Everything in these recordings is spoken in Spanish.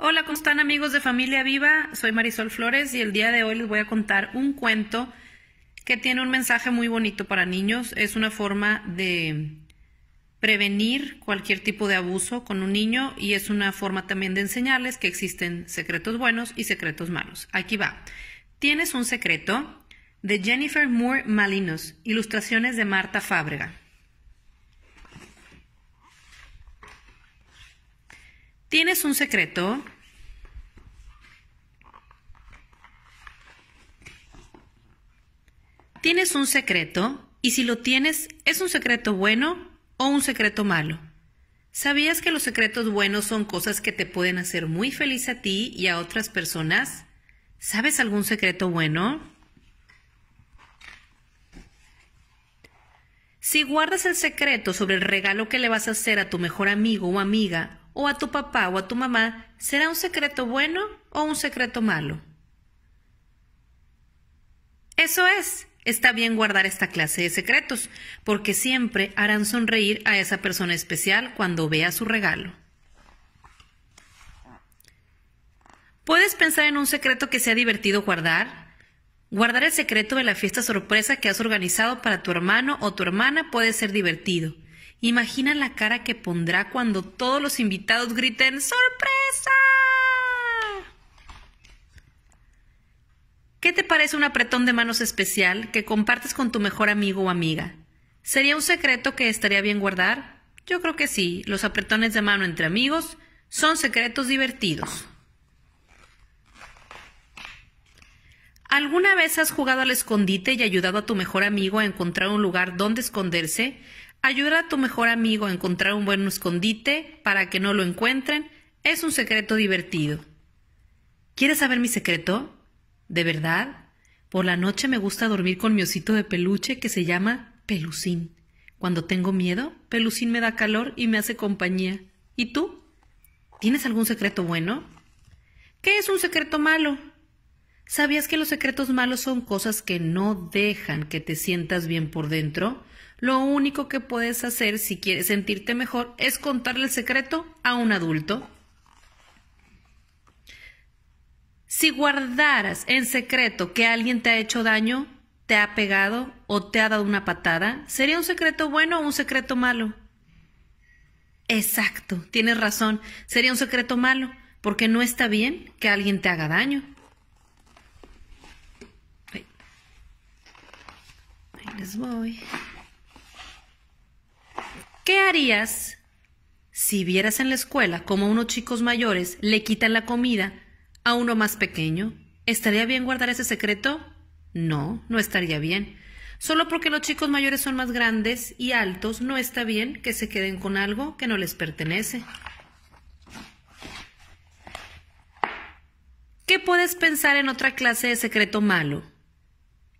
Hola, ¿cómo están amigos de Familia Viva? Soy Marisol Flores y el día de hoy les voy a contar un cuento que tiene un mensaje muy bonito para niños. Es una forma de prevenir cualquier tipo de abuso con un niño y es una forma también de enseñarles que existen secretos buenos y secretos malos. Aquí va. Tienes un secreto de Jennifer Moore Malinos, ilustraciones de Marta Fábrega. ¿Tienes un secreto? ¿Tienes un secreto? Y si lo tienes, ¿es un secreto bueno o un secreto malo? ¿Sabías que los secretos buenos son cosas que te pueden hacer muy feliz a ti y a otras personas? ¿Sabes algún secreto bueno? Si guardas el secreto sobre el regalo que le vas a hacer a tu mejor amigo o amiga o a tu papá o a tu mamá, ¿será un secreto bueno o un secreto malo? Eso es, está bien guardar esta clase de secretos, porque siempre harán sonreír a esa persona especial cuando vea su regalo. ¿Puedes pensar en un secreto que sea divertido guardar? Guardar el secreto de la fiesta sorpresa que has organizado para tu hermano o tu hermana puede ser divertido. Imagina la cara que pondrá cuando todos los invitados griten ¡Sorpresa! ¿Qué te parece un apretón de manos especial que compartes con tu mejor amigo o amiga? ¿Sería un secreto que estaría bien guardar? Yo creo que sí, los apretones de mano entre amigos son secretos divertidos. ¿Alguna vez has jugado al escondite y ayudado a tu mejor amigo a encontrar un lugar donde esconderse? Ayudar a tu mejor amigo a encontrar un buen escondite para que no lo encuentren es un secreto divertido. ¿Quieres saber mi secreto? ¿De verdad? Por la noche me gusta dormir con mi osito de peluche que se llama Pelucín. Cuando tengo miedo, Pelucín me da calor y me hace compañía. ¿Y tú? ¿Tienes algún secreto bueno? ¿Qué es un secreto malo? ¿Sabías que los secretos malos son cosas que no dejan que te sientas bien por dentro? Lo único que puedes hacer si quieres sentirte mejor es contarle el secreto a un adulto. Si guardaras en secreto que alguien te ha hecho daño, te ha pegado o te ha dado una patada, ¿sería un secreto bueno o un secreto malo? Exacto, tienes razón, sería un secreto malo, porque no está bien que alguien te haga daño. Pues voy. ¿Qué harías si vieras en la escuela como unos chicos mayores le quitan la comida a uno más pequeño? ¿Estaría bien guardar ese secreto? No, no estaría bien. Solo porque los chicos mayores son más grandes y altos, no está bien que se queden con algo que no les pertenece. ¿Qué puedes pensar en otra clase de secreto malo?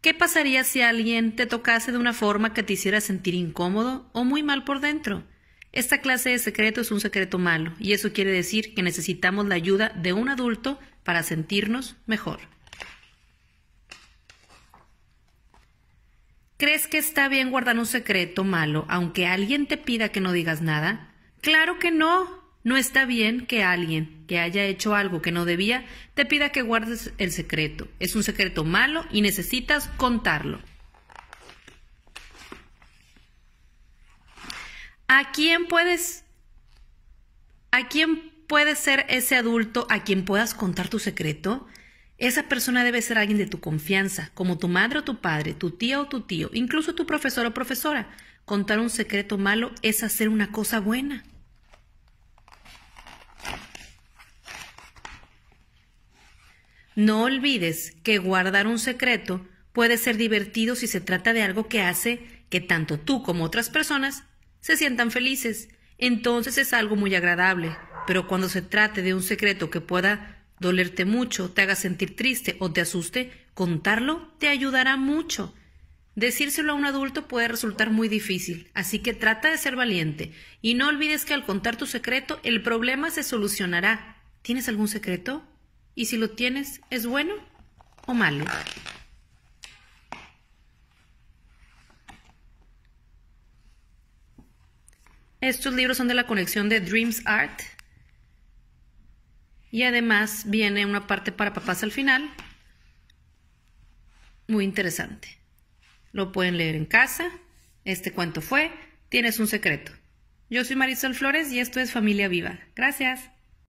¿Qué pasaría si alguien te tocase de una forma que te hiciera sentir incómodo o muy mal por dentro? Esta clase de secreto es un secreto malo, y eso quiere decir que necesitamos la ayuda de un adulto para sentirnos mejor. ¿Crees que está bien guardar un secreto malo aunque alguien te pida que no digas nada? Claro que no, no está bien que alguien que haya hecho algo que no debía te pida que guardes el secreto. Es un secreto malo y necesitas contarlo. ¿A quién puedes a quién puede ser ese adulto a quien puedas contar tu secreto? Esa persona debe ser alguien de tu confianza, como tu madre o tu padre, tu tía o tu tío, incluso tu profesor o profesora. Contar un secreto malo es hacer una cosa buena. No olvides que guardar un secreto puede ser divertido si se trata de algo que hace que tanto tú como otras personas se sientan felices. Entonces es algo muy agradable. Pero cuando se trate de un secreto que pueda dolerte mucho, te haga sentir triste o te asuste, contarlo te ayudará mucho. Decírselo a un adulto puede resultar muy difícil, así que trata de ser valiente y no olvides que al contar tu secreto el problema se solucionará. ¿Tienes algún secreto? Y si lo tienes, ¿es bueno o malo? Estos libros son de la colección de Dreams Art. Y además viene una parte para papás al final. Muy interesante. Lo pueden leer en casa. Este cuento fue Tienes un secreto. Yo soy Marisol Flores y esto es Familia Viva. Gracias.